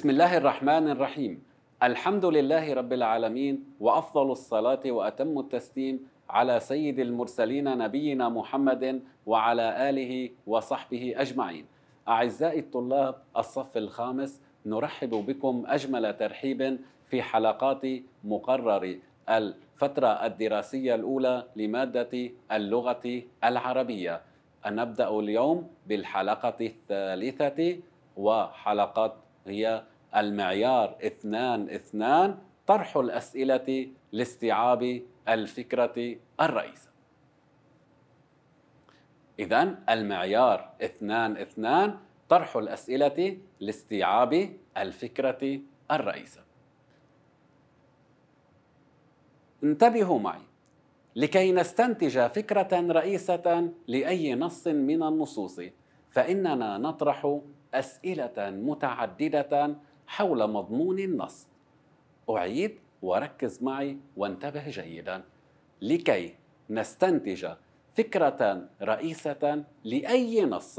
بسم الله الرحمن الرحيم الحمد لله رب العالمين وافضل الصلاه واتم التسليم على سيد المرسلين نبينا محمد وعلى اله وصحبه اجمعين اعزائي الطلاب الصف الخامس نرحب بكم اجمل ترحيب في حلقات مقرر الفتره الدراسيه الاولى لماده اللغه العربيه نبدا اليوم بالحلقه الثالثه وحلقات هي المعيار اثنان اثنان طرح الأسئلة لاستيعاب الفكرة الرئيسة إذا المعيار اثنان اثنان طرح الأسئلة لاستيعاب الفكرة الرئيسة انتبهوا معي لكي نستنتج فكرة رئيسة لأي نص من النصوص فإننا نطرح أسئلة متعددة حول مضمون النص أعيد وركز معي وانتبه جيدا لكي نستنتج فكرة رئيسة لأي نص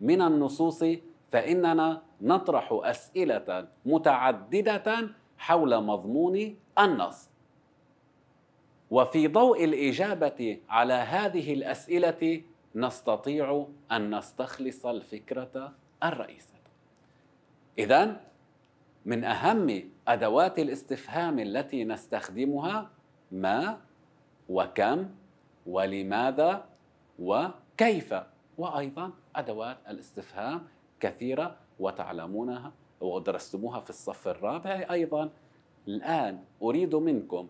من النصوص فإننا نطرح أسئلة متعددة حول مضمون النص وفي ضوء الإجابة على هذه الأسئلة نستطيع أن نستخلص الفكرة الرئيسة إذا من أهم أدوات الاستفهام التي نستخدمها ما وكم ولماذا وكيف وأيضا أدوات الاستفهام كثيرة وتعلمونها ودرستموها في الصف الرابع أيضا الآن أريد منكم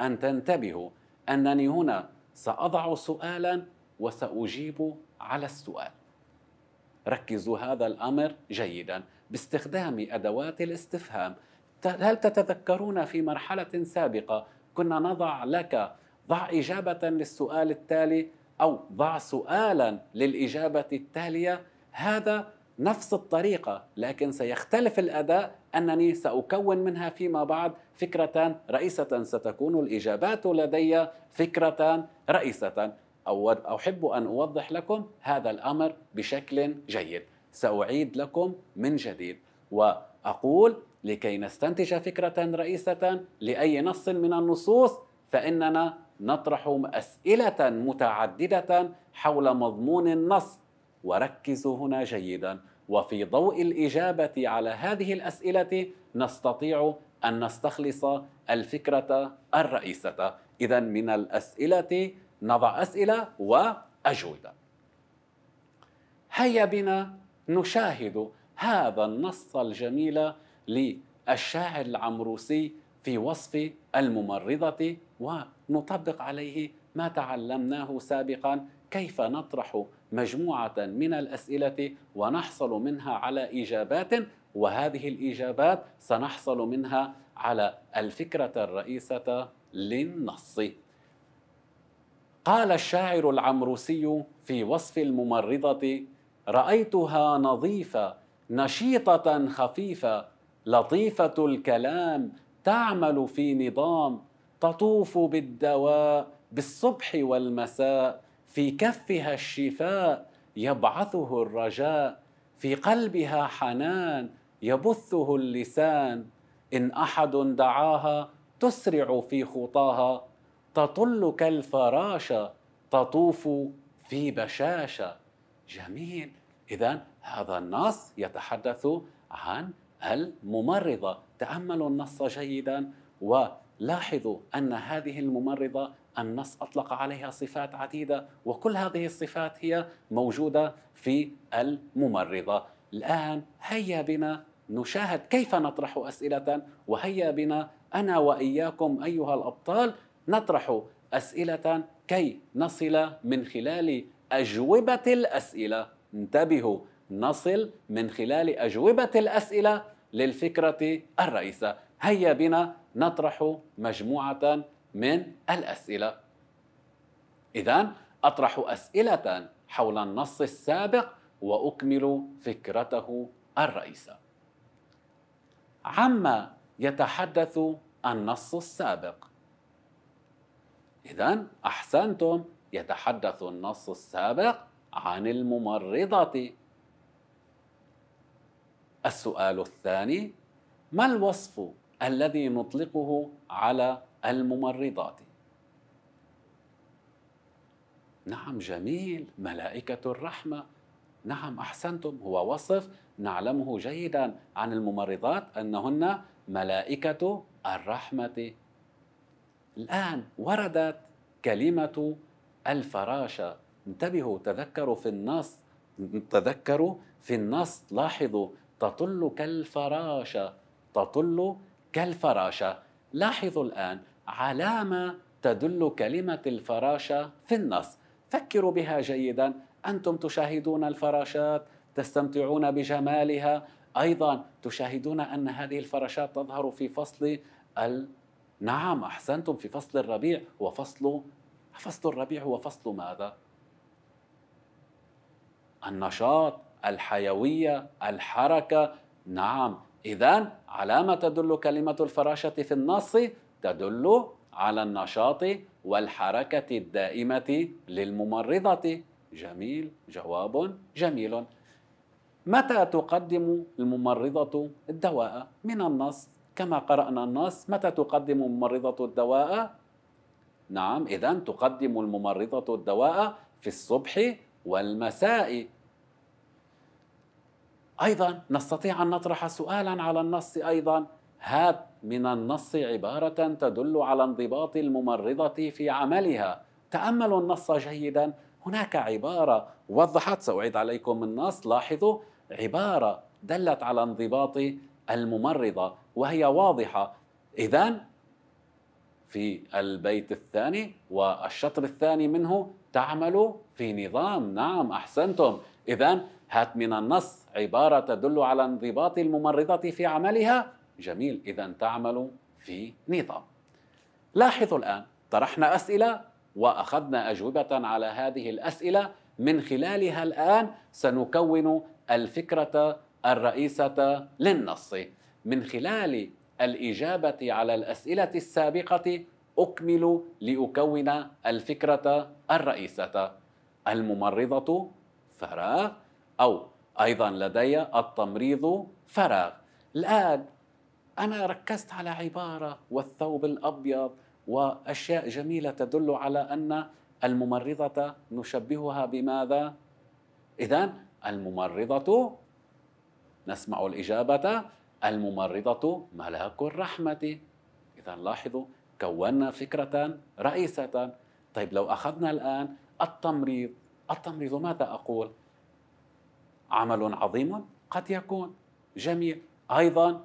أن تنتبهوا أنني هنا سأضع سؤالا وسأجيب على السؤال ركزوا هذا الأمر جيدا باستخدام أدوات الاستفهام هل تتذكرون في مرحلة سابقة كنا نضع لك ضع إجابة للسؤال التالي أو ضع سؤالا للإجابة التالية هذا نفس الطريقة لكن سيختلف الأداء أنني سأكون منها فيما بعد فكرة رئيسة ستكون الإجابات لدي فكرة رئيسة أحب أن أوضح لكم هذا الأمر بشكل جيد سأعيد لكم من جديد وأقول لكي نستنتج فكرة رئيسة لأي نص من النصوص فإننا نطرح أسئلة متعددة حول مضمون النص وركزوا هنا جيدا وفي ضوء الإجابة على هذه الأسئلة نستطيع أن نستخلص الفكرة الرئيسة إذا من الأسئلة نضع أسئلة وأجوبة هيا بنا نشاهد هذا النص الجميل للشاعر العمروسي في وصف الممرضة ونطبق عليه ما تعلمناه سابقا كيف نطرح مجموعة من الأسئلة ونحصل منها على إجابات وهذه الإجابات سنحصل منها على الفكرة الرئيسة للنص قال الشاعر العمروسي في وصف الممرضة رأيتها نظيفة نشيطة خفيفة لطيفة الكلام تعمل في نظام تطوف بالدواء بالصبح والمساء في كفها الشفاء يبعثه الرجاء في قلبها حنان يبثه اللسان ان احد دعاها تسرع في خطاها تطل كالفراشه تطوف في بشاشه جميل إذا هذا النص يتحدث عن الممرضة تأملوا النص جيدا ولاحظوا أن هذه الممرضة النص أطلق عليها صفات عديدة وكل هذه الصفات هي موجودة في الممرضة الآن هيا بنا نشاهد كيف نطرح أسئلة وهيا بنا أنا وإياكم أيها الأبطال نطرح أسئلة كي نصل من خلال أجوبة الأسئلة انتبهوا نصل من خلال أجوبة الأسئلة للفكرة الرئيسة هيا بنا نطرح مجموعة من الأسئلة إذا أطرح أسئلة حول النص السابق وأكمل فكرته الرئيسة عما يتحدث النص السابق إذا أحسنتم يتحدث النص السابق عن الممرضة السؤال الثاني ما الوصف الذي نطلقه على الممرضات نعم جميل ملائكة الرحمة نعم أحسنتم هو وصف نعلمه جيدا عن الممرضات أنهن ملائكة الرحمة الآن وردت كلمة الفراشة انتبهوا تذكروا في النص تذكروا في النص لاحظوا تطل كالفراشة تطل كالفراشة لاحظوا الآن علامة تدل كلمة الفراشة في النص فكروا بها جيدا أنتم تشاهدون الفراشات تستمتعون بجمالها أيضا تشاهدون أن هذه الفراشات تظهر في فصل ال... نعم أحسنتم في فصل الربيع وفصل فصل الربيع هو فصل ماذا؟ النشاط الحيوية الحركة نعم إذا على ما تدل كلمة الفراشة في النص تدل على النشاط والحركة الدائمة للممرضة جميل جواب جميل متى تقدم الممرضة الدواء من النص كما قرأنا النص متى تقدم الممرضة الدواء نعم إذا تقدم الممرضة الدواء في الصبح والمساء أيضا نستطيع أن نطرح سؤالا على النص أيضا هات من النص عبارة تدل على انضباط الممرضة في عملها تأملوا النص جيدا هناك عبارة وضحت سأعيد عليكم النص لاحظوا عبارة دلت على انضباط الممرضة وهي واضحة إذا في البيت الثاني والشطر الثاني منه تعمل في نظام نعم أحسنتم إذا هات من النص عبارة تدل على انضباط الممرضة في عملها جميل إذا تعمل في نظام لاحظوا الآن طرحنا أسئلة وأخذنا أجوبة على هذه الأسئلة من خلالها الآن سنكون الفكرة الرئيسة للنص من خلال الإجابة على الأسئلة السابقة أكمل لأكون الفكرة الرئيسة الممرضة فراغ أو أيضا لدي التمريض فراغ الآن أنا ركزت على عبارة والثوب الأبيض وأشياء جميلة تدل على أن الممرضة نشبهها بماذا؟ إذا الممرضة نسمع الإجابة الممرضة ملاك الرحمة إذا لاحظوا كونا فكرة رئيسة طيب لو أخذنا الآن التمريض التمريض ماذا أقول؟ عمل عظيم قد يكون جميل أيضا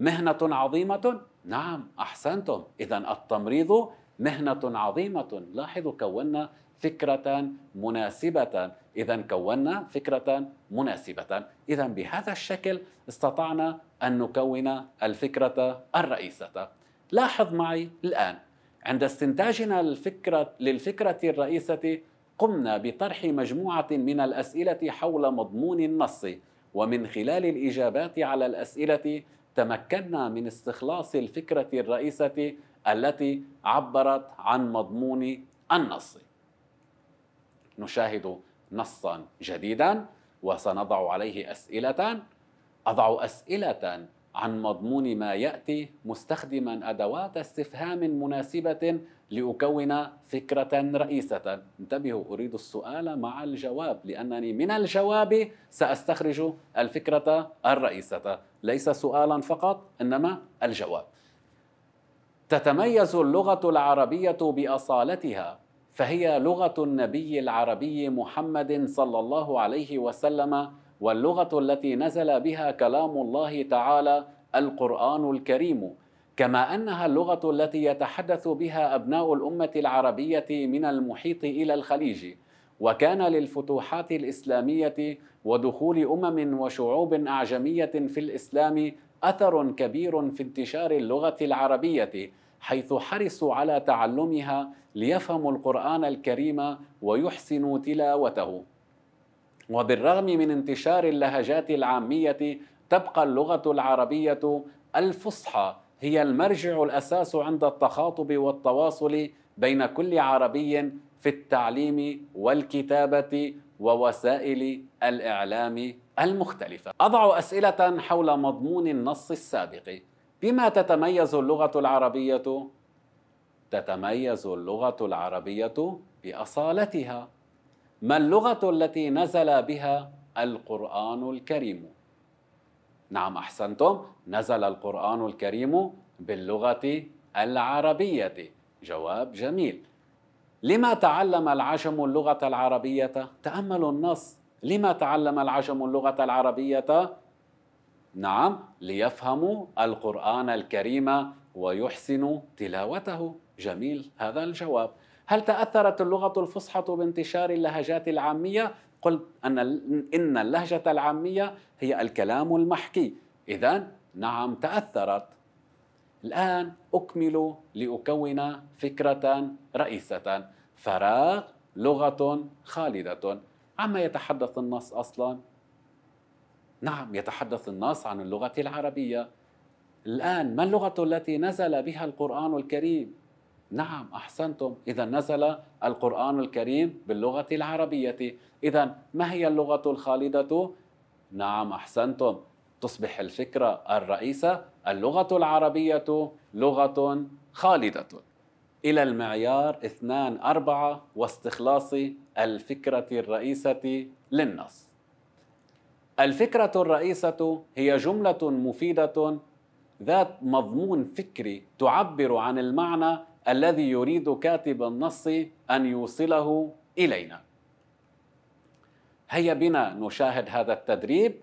مهنة عظيمة نعم أحسنتم إذا التمريض مهنة عظيمة لاحظوا كونا فكرة مناسبة إذا كونا فكرة مناسبة إذا بهذا الشكل استطعنا أن نكون الفكرة الرئيسة لاحظ معي الآن عند استنتاجنا الفكرة للفكرة الرئيسة قمنا بطرح مجموعة من الأسئلة حول مضمون النص ومن خلال الإجابات على الأسئلة تمكنا من استخلاص الفكرة الرئيسة التي عبرت عن مضمون النص نشاهد نصا جديدا وسنضع عليه أسئلة أضع أسئلة عن مضمون ما يأتي مستخدما أدوات استفهام مناسبة لأكون فكرة رئيسة انتبهوا أريد السؤال مع الجواب لأنني من الجواب سأستخرج الفكرة الرئيسة ليس سؤالا فقط إنما الجواب تتميز اللغة العربية بأصالتها فهي لغة النبي العربي محمد صلى الله عليه وسلم واللغة التي نزل بها كلام الله تعالى القرآن الكريم كما أنها اللغة التي يتحدث بها أبناء الأمة العربية من المحيط إلى الخليج وكان للفتوحات الإسلامية ودخول أمم وشعوب أعجمية في الإسلام أثر كبير في انتشار اللغة العربية حيث حرصوا على تعلمها ليفهموا القرآن الكريم ويحسنوا تلاوته. وبالرغم من انتشار اللهجات العامية تبقى اللغة العربية الفصحى هي المرجع الأساس عند التخاطب والتواصل بين كل عربي في التعليم والكتابة ووسائل الإعلام المختلفة. أضع أسئلة حول مضمون النص السابق بما تتميز اللغة العربية تتميز اللغة العربية بأصالتها ما اللغة التي نزل بها القرآن الكريم نعم أحسنتم نزل القرآن الكريم باللغة العربية جواب جميل لما تعلم العجم اللغة العربية؟ تأملوا النص لما تعلم العجم اللغة العربية؟ نعم ليفهموا القرآن الكريم ويحسنوا تلاوته جميل هذا الجواب هل تأثرت اللغة الفصحى بانتشار اللهجات العامية؟ قلت أن إن اللهجة العامية هي الكلام المحكي إذا نعم تأثرت الآن أكمل لأكون فكرة رئيسة فراغ لغة خالدة عما يتحدث النص أصلاً نعم يتحدث الناس عن اللغة العربية الآن ما اللغة التي نزل بها القرآن الكريم؟ نعم أحسنتم إذا نزل القرآن الكريم باللغة العربية إذا ما هي اللغة الخالدة؟ نعم أحسنتم تصبح الفكرة الرئيسة اللغة العربية لغة خالدة إلى المعيار 2 4 واستخلاص الفكرة الرئيسة للنص الفكرة الرئيسة هي جملة مفيدة ذات مضمون فكري تعبر عن المعنى الذي يريد كاتب النص أن يوصله إلينا. هيا بنا نشاهد هذا التدريب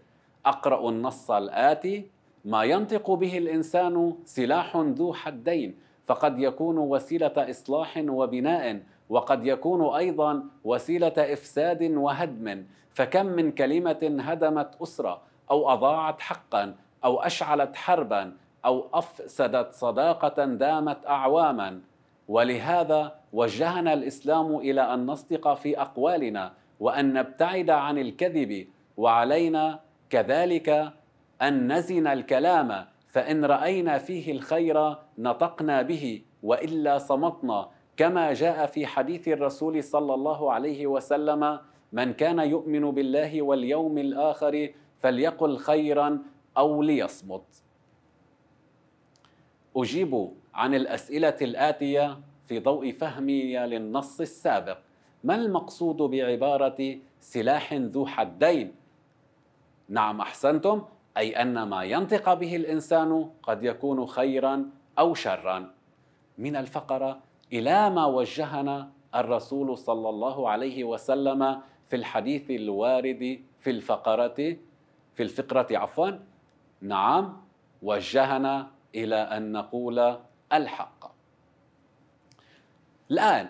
أقرأ النص الآتي ما ينطق به الإنسان سلاح ذو حدين فقد يكون وسيلة إصلاح وبناء وقد يكون ايضا وسيله افساد وهدم فكم من كلمه هدمت اسره او اضاعت حقا او اشعلت حربا او افسدت صداقه دامت اعواما ولهذا وجهنا الاسلام الى ان نصدق في اقوالنا وان نبتعد عن الكذب وعلينا كذلك ان نزن الكلام فان راينا فيه الخير نطقنا به والا صمتنا كما جاء في حديث الرسول صلى الله عليه وسلم من كان يؤمن بالله واليوم الآخر فليقل خيرا أو ليصمت أجيب عن الأسئلة الآتية في ضوء فهمي للنص السابق ما المقصود بعبارة سلاح ذو حدين؟ نعم أحسنتم أي أن ما ينطق به الإنسان قد يكون خيرا أو شرا من الفقرة إلى ما وجهنا الرسول صلى الله عليه وسلم في الحديث الوارد في الفقرة في الفقرة عفوا نعم وجهنا إلى أن نقول الحق الآن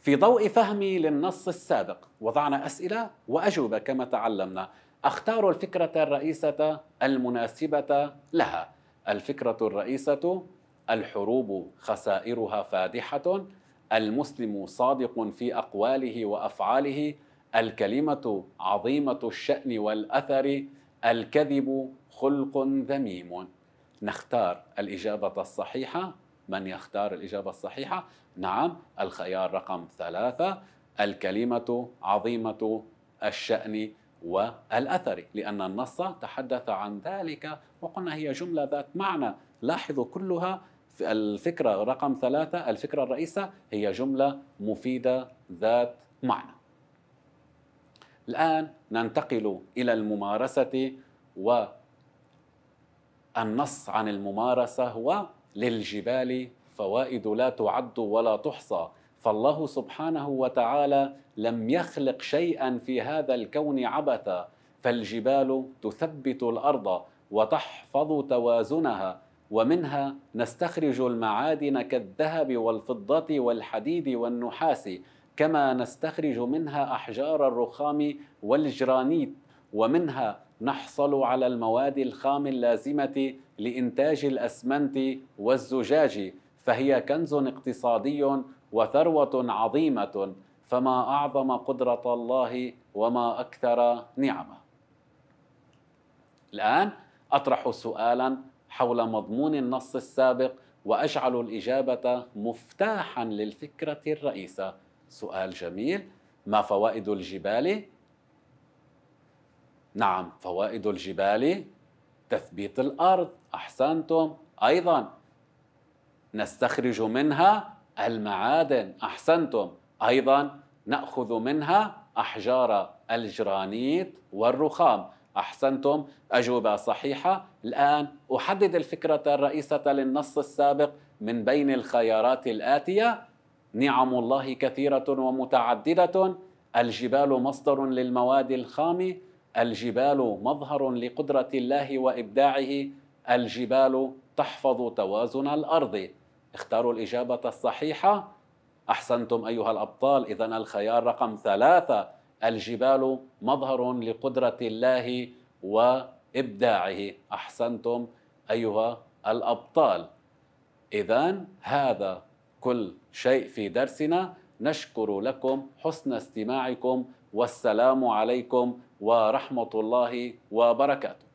في ضوء فهمي للنص السابق وضعنا أسئلة وأجوبة كما تعلمنا أختار الفكرة الرئيسة المناسبة لها الفكرة الرئيسة الحروب خسائرها فادحة المسلم صادق في أقواله وأفعاله الكلمة عظيمة الشأن والأثر الكذب خلق ذميم نختار الإجابة الصحيحة من يختار الإجابة الصحيحة؟ نعم الخيار رقم ثلاثة الكلمة عظيمة الشأن والأثر لأن النص تحدث عن ذلك وقلنا هي جملة ذات معنى لاحظوا كلها الفكرة رقم ثلاثة الفكرة الرئيسة هي جملة مفيدة ذات معنى الآن ننتقل إلى الممارسة والنص عن الممارسة هو للجبال فوائد لا تعد ولا تحصى فالله سبحانه وتعالى لم يخلق شيئا في هذا الكون عبثا فالجبال تثبت الارض وتحفظ توازنها ومنها نستخرج المعادن كالذهب والفضة والحديد والنحاس كما نستخرج منها أحجار الرخام والجرانيت ومنها نحصل على المواد الخام اللازمة لإنتاج الأسمنت والزجاج فهي كنز اقتصادي وثروة عظيمة فما أعظم قدرة الله وما أكثر نعمه. الآن أطرح سؤالا حول مضمون النص السابق واجعل الاجابه مفتاحا للفكره الرئيسه سؤال جميل ما فوائد الجبال نعم فوائد الجبال تثبيت الارض احسنتم ايضا نستخرج منها المعادن احسنتم ايضا ناخذ منها احجار الجرانيت والرخام أحسنتم أجوبة صحيحة الآن أحدد الفكرة الرئيسة للنص السابق من بين الخيارات الآتية نعم الله كثيرة ومتعددة الجبال مصدر للمواد الخام الجبال مظهر لقدرة الله وإبداعه الجبال تحفظ توازن الأرض اختاروا الإجابة الصحيحة أحسنتم أيها الأبطال إذا الخيار رقم ثلاثة الجبال مظهر لقدرة الله وإبداعه أحسنتم أيها الأبطال إذا هذا كل شيء في درسنا نشكر لكم حسن استماعكم والسلام عليكم ورحمة الله وبركاته